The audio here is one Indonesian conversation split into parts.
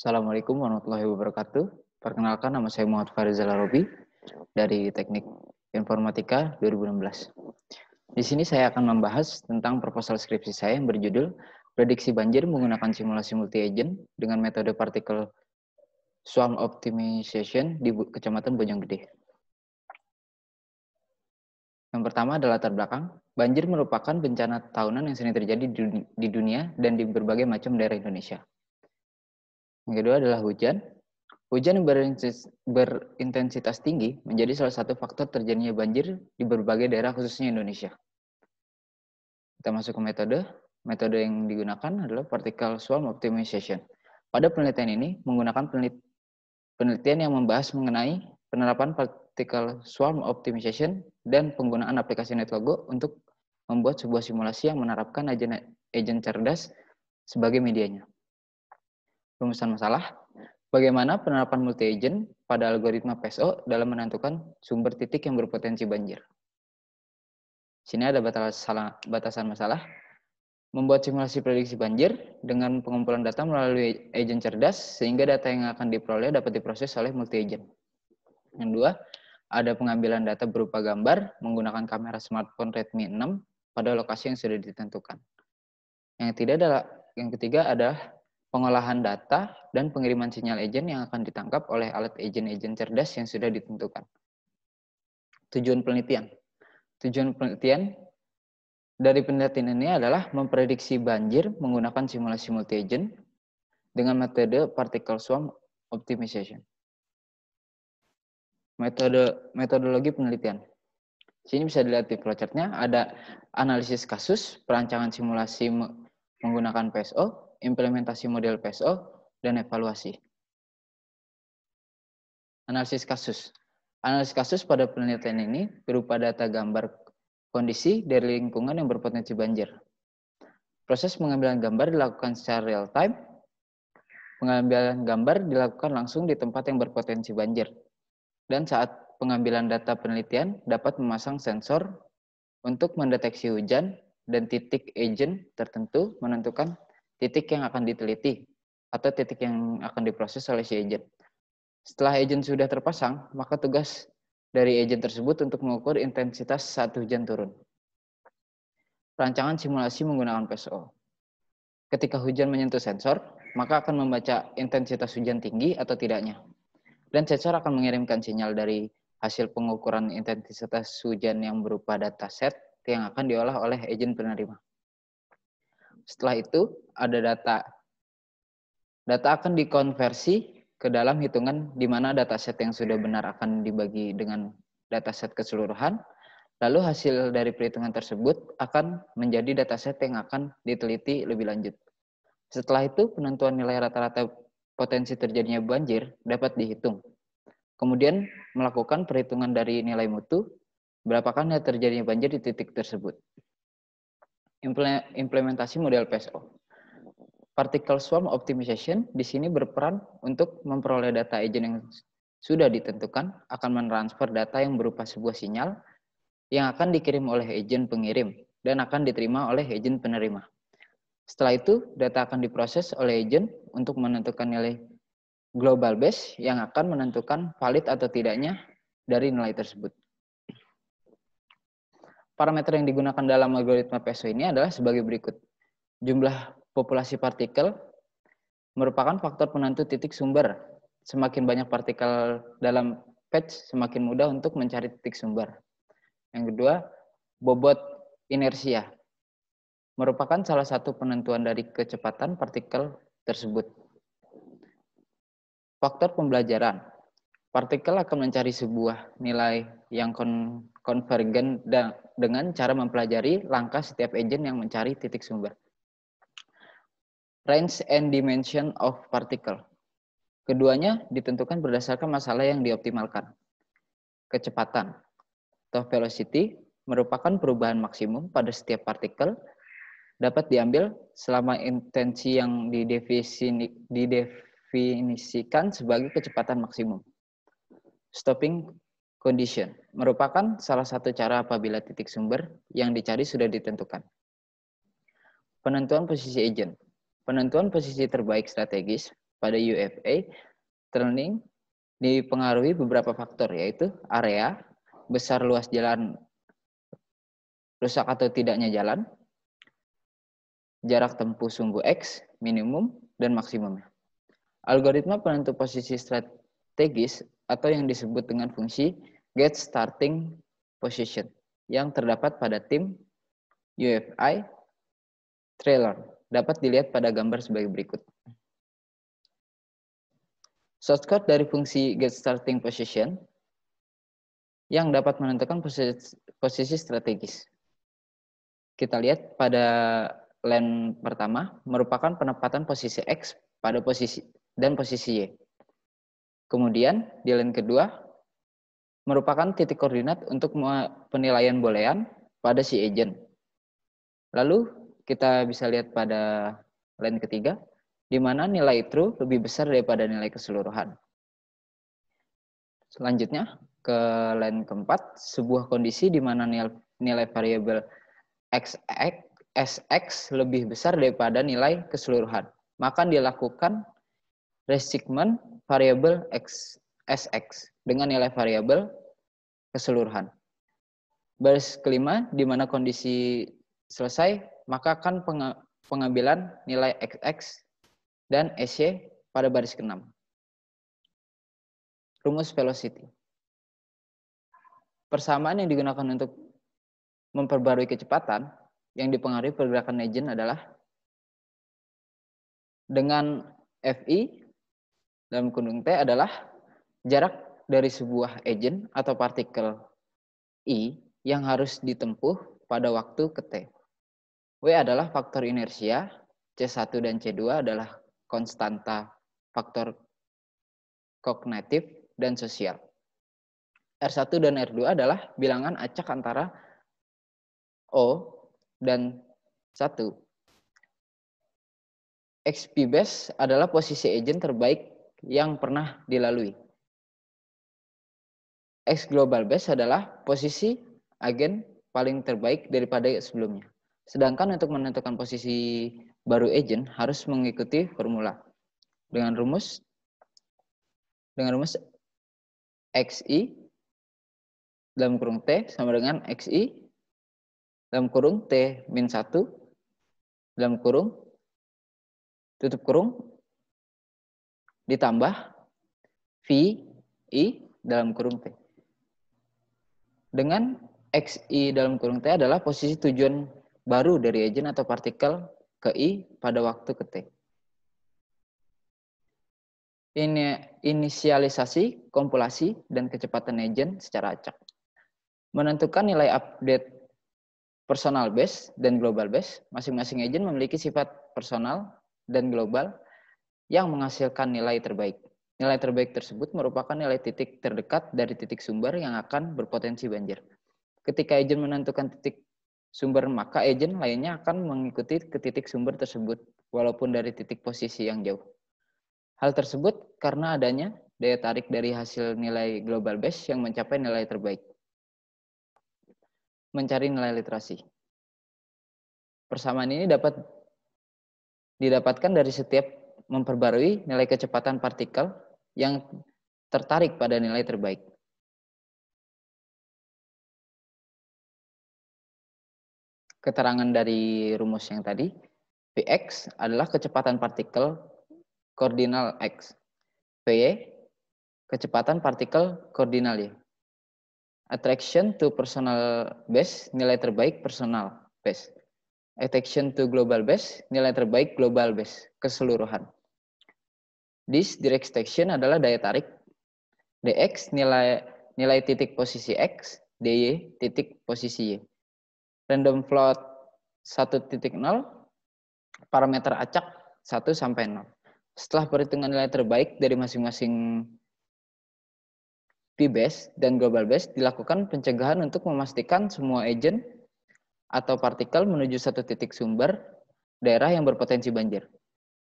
Assalamualaikum warahmatullahi wabarakatuh. Perkenalkan nama saya Muhammad Farizal Robi dari Teknik Informatika 2016. Di sini saya akan membahas tentang proposal skripsi saya yang berjudul Prediksi Banjir menggunakan simulasi multi-agent dengan metode partikel swarm optimization di Kecamatan Bojonggede. Yang pertama adalah latar belakang. Banjir merupakan bencana tahunan yang sering terjadi di dunia dan di berbagai macam daerah Indonesia. Yang kedua adalah hujan. Hujan berintensitas tinggi menjadi salah satu faktor terjadinya banjir di berbagai daerah khususnya Indonesia. Kita masuk ke metode. Metode yang digunakan adalah particle swarm optimization. Pada penelitian ini menggunakan penelitian yang membahas mengenai penerapan particle swarm optimization dan penggunaan aplikasi NetLogo untuk membuat sebuah simulasi yang menerapkan agen, agen cerdas sebagai medianya rumusan masalah, bagaimana penerapan multi-agent pada algoritma PSO dalam menentukan sumber titik yang berpotensi banjir. Sini ada batasan masalah. Membuat simulasi prediksi banjir dengan pengumpulan data melalui agent cerdas sehingga data yang akan diperoleh dapat diproses oleh multi-agent. Yang dua, ada pengambilan data berupa gambar menggunakan kamera smartphone Redmi 6 pada lokasi yang sudah ditentukan. Yang tidak adalah yang ketiga adalah pengolahan data, dan pengiriman sinyal agent yang akan ditangkap oleh alat agent-agent cerdas yang sudah ditentukan. Tujuan penelitian. Tujuan penelitian dari penelitian ini adalah memprediksi banjir menggunakan simulasi multi-agent dengan metode particle swarm optimization. Metode metodologi penelitian. Sini bisa dilihat di flowchartnya ada analisis kasus, perancangan simulasi menggunakan PSO, implementasi model PSO, dan evaluasi. Analisis kasus. Analisis kasus pada penelitian ini berupa data gambar kondisi dari lingkungan yang berpotensi banjir. Proses pengambilan gambar dilakukan secara real time. Pengambilan gambar dilakukan langsung di tempat yang berpotensi banjir. Dan saat pengambilan data penelitian dapat memasang sensor untuk mendeteksi hujan dan titik agent tertentu menentukan titik yang akan diteliti, atau titik yang akan diproses oleh si agent. Setelah agent sudah terpasang, maka tugas dari agent tersebut untuk mengukur intensitas saat hujan turun. Rancangan simulasi menggunakan PSO. Ketika hujan menyentuh sensor, maka akan membaca intensitas hujan tinggi atau tidaknya. Dan sensor akan mengirimkan sinyal dari hasil pengukuran intensitas hujan yang berupa data set yang akan diolah oleh agent penerima. Setelah itu ada data. Data akan dikonversi ke dalam hitungan di mana data set yang sudah benar akan dibagi dengan data set keseluruhan. Lalu hasil dari perhitungan tersebut akan menjadi data set yang akan diteliti lebih lanjut. Setelah itu penentuan nilai rata-rata potensi terjadinya banjir dapat dihitung. Kemudian melakukan perhitungan dari nilai mutu, berapakah nilai terjadinya banjir di titik tersebut implementasi model PSO. Particle Swarm Optimization di sini berperan untuk memperoleh data agent yang sudah ditentukan akan mentransfer data yang berupa sebuah sinyal yang akan dikirim oleh agent pengirim dan akan diterima oleh agent penerima. Setelah itu, data akan diproses oleh agent untuk menentukan nilai global base yang akan menentukan valid atau tidaknya dari nilai tersebut. Parameter yang digunakan dalam algoritma PSO ini adalah sebagai berikut. Jumlah populasi partikel merupakan faktor penentu titik sumber. Semakin banyak partikel dalam patch, semakin mudah untuk mencari titik sumber. Yang kedua, bobot inersia merupakan salah satu penentuan dari kecepatan partikel tersebut. Faktor pembelajaran. Partikel akan mencari sebuah nilai yang konvergen dengan cara mempelajari langkah setiap agent yang mencari titik sumber. Range and dimension of particle. Keduanya ditentukan berdasarkan masalah yang dioptimalkan. Kecepatan atau velocity merupakan perubahan maksimum pada setiap partikel dapat diambil selama intensi yang didefinisikan sebagai kecepatan maksimum. Stopping Condition merupakan salah satu cara apabila titik sumber yang dicari sudah ditentukan. Penentuan posisi agent. Penentuan posisi terbaik strategis pada UFA training dipengaruhi beberapa faktor yaitu area, besar luas jalan rusak atau tidaknya jalan, jarak tempuh sumbu X, minimum, dan maksimumnya. Algoritma penentu posisi strategis atau yang disebut dengan fungsi get starting position yang terdapat pada tim UFI trailer. Dapat dilihat pada gambar sebagai berikut. Shortcut dari fungsi get starting position yang dapat menentukan posisi, posisi strategis. Kita lihat pada line pertama merupakan penempatan posisi X pada posisi dan posisi Y Kemudian di line kedua merupakan titik koordinat untuk penilaian boolean pada si agent. Lalu kita bisa lihat pada line ketiga di mana nilai true lebih besar daripada nilai keseluruhan. Selanjutnya ke line keempat, sebuah kondisi di mana nilai, nilai variabel xx, sx lebih besar daripada nilai keseluruhan. Maka dilakukan resigment variabel x sx dengan nilai variabel keseluruhan. Baris kelima, di mana kondisi selesai, maka akan pengambilan nilai xx dan sy pada baris keenam. Rumus velocity. Persamaan yang digunakan untuk memperbarui kecepatan yang dipengaruhi pergerakan agent adalah dengan FI dalam kunung T adalah jarak dari sebuah agent atau partikel I yang harus ditempuh pada waktu ke T. W adalah faktor inersia, C1 dan C2 adalah konstanta faktor kognitif dan sosial. R1 dan R2 adalah bilangan acak antara O dan 1. XP base adalah posisi agent terbaik yang pernah dilalui. X global best adalah posisi agen paling terbaik daripada sebelumnya. Sedangkan untuk menentukan posisi baru agent harus mengikuti formula dengan rumus dengan rumus XI dalam kurung T sama dengan XI dalam kurung T min satu dalam kurung tutup kurung ditambah V I dalam kurung T. Dengan XI dalam kurung T adalah posisi tujuan baru dari agent atau partikel ke I pada waktu ke T. Ini inisialisasi, kompilasi, dan kecepatan agent secara acak. Menentukan nilai update personal base dan global base. Masing-masing agent memiliki sifat personal dan global yang menghasilkan nilai terbaik. Nilai terbaik tersebut merupakan nilai titik terdekat dari titik sumber yang akan berpotensi banjir. Ketika agent menentukan titik sumber, maka agent lainnya akan mengikuti ke titik sumber tersebut, walaupun dari titik posisi yang jauh. Hal tersebut karena adanya daya tarik dari hasil nilai global base yang mencapai nilai terbaik. Mencari nilai literasi. Persamaan ini dapat didapatkan dari setiap memperbarui nilai kecepatan partikel yang tertarik pada nilai terbaik. Keterangan dari rumus yang tadi, Px adalah kecepatan partikel koordinal X. Py, kecepatan partikel koordinal Y. Attraction to personal base, nilai terbaik personal base. Attraction to global base, nilai terbaik global base, keseluruhan. This direct extension adalah daya tarik dx nilai nilai titik posisi x, dy titik posisi y. Random float 1.0 parameter acak 1 sampai 0. Setelah perhitungan nilai terbaik dari masing-masing P-base dan global base dilakukan pencegahan untuk memastikan semua agent atau partikel menuju satu titik sumber daerah yang berpotensi banjir.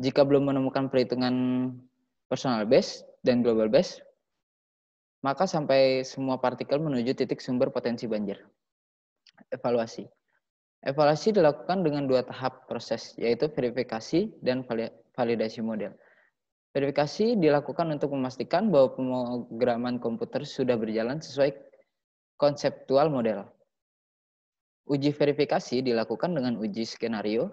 Jika belum menemukan perhitungan personal base dan global base, maka sampai semua partikel menuju titik sumber potensi banjir. Evaluasi. Evaluasi dilakukan dengan dua tahap proses, yaitu verifikasi dan validasi model. Verifikasi dilakukan untuk memastikan bahwa pemrograman komputer sudah berjalan sesuai konseptual model. Uji verifikasi dilakukan dengan uji skenario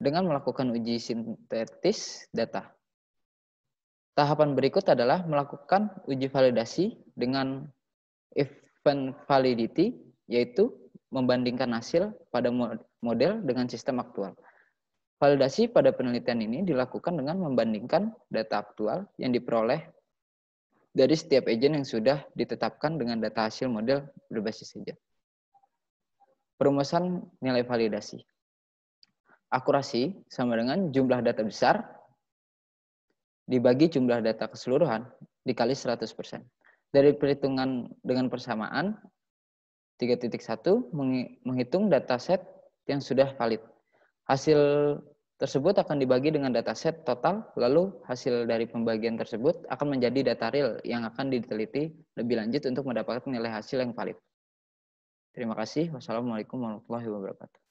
dengan melakukan uji sintetis data. Tahapan berikut adalah melakukan uji validasi dengan event validity, yaitu membandingkan hasil pada model dengan sistem aktual. Validasi pada penelitian ini dilakukan dengan membandingkan data aktual yang diperoleh dari setiap agent yang sudah ditetapkan dengan data hasil model berbasis agent. Perumusan nilai validasi akurasi sama dengan jumlah data besar dibagi jumlah data keseluruhan dikali 100%. Dari perhitungan dengan persamaan 3.1 menghitung data set yang sudah valid. Hasil tersebut akan dibagi dengan data set total, lalu hasil dari pembagian tersebut akan menjadi data real yang akan diteliti lebih lanjut untuk mendapatkan nilai hasil yang valid. Terima kasih. Wassalamualaikum warahmatullahi wabarakatuh.